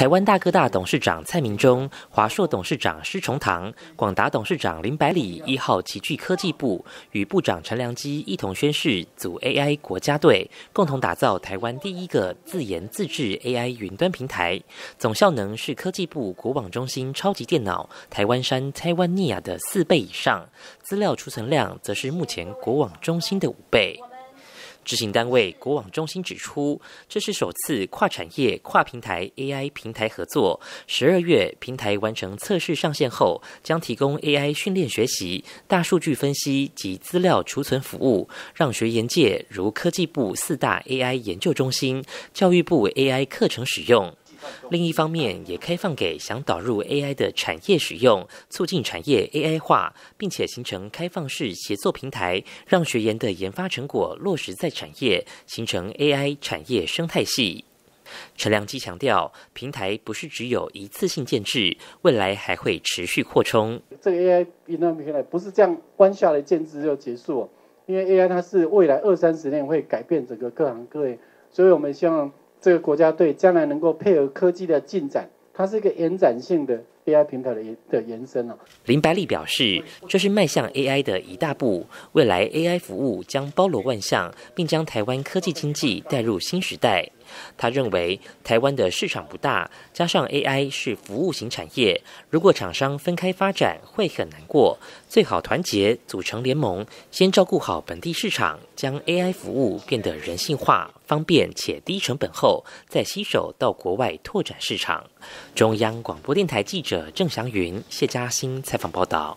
台湾大哥大董事长蔡明忠、华硕董事长施崇棠、广达董事长林百里、一号齐聚科技部与部长陈良基一同宣誓组 AI 国家队，共同打造台湾第一个自研自制 AI 云端平台，总效能是科技部国网中心超级电脑台湾山台湾尼亚的四倍以上，资料储存量则是目前国网中心的五倍。执行单位国网中心指出，这是首次跨产业、跨平台 AI 平台合作。十二月平台完成测试上线后，将提供 AI 训练、学习、大数据分析及资料储存服务，让学研界如科技部四大 AI 研究中心、教育部 AI 课程使用。另一方面，也开放给想导入 AI 的产业使用，促进产业 AI 化，并且形成开放式协作平台，让学研的研发成果落实在产业，形成 AI 产业生态系。陈良基强调，平台不是只有一次性建置，未来还会持续扩充。这个 AI 云端平台不是这样关下来建置就结束，因为 AI 它是未来二三十年会改变整个各行各业，所以我们希望。这个国家队将来能够配合科技的进展，它是一个延展性的 AI 平台的延的延伸啊。林百里表示，这是迈向 AI 的一大步，未来 AI 服务将包罗万象，并将台湾科技经济带入新时代。他认为台湾的市场不大，加上 AI 是服务型产业，如果厂商分开发展会很难过，最好团结组成联盟，先照顾好本地市场，将 AI 服务变得人性化、方便且低成本后，再伸手到国外拓展市场。中央广播电台记者郑祥云、谢嘉欣采访报道。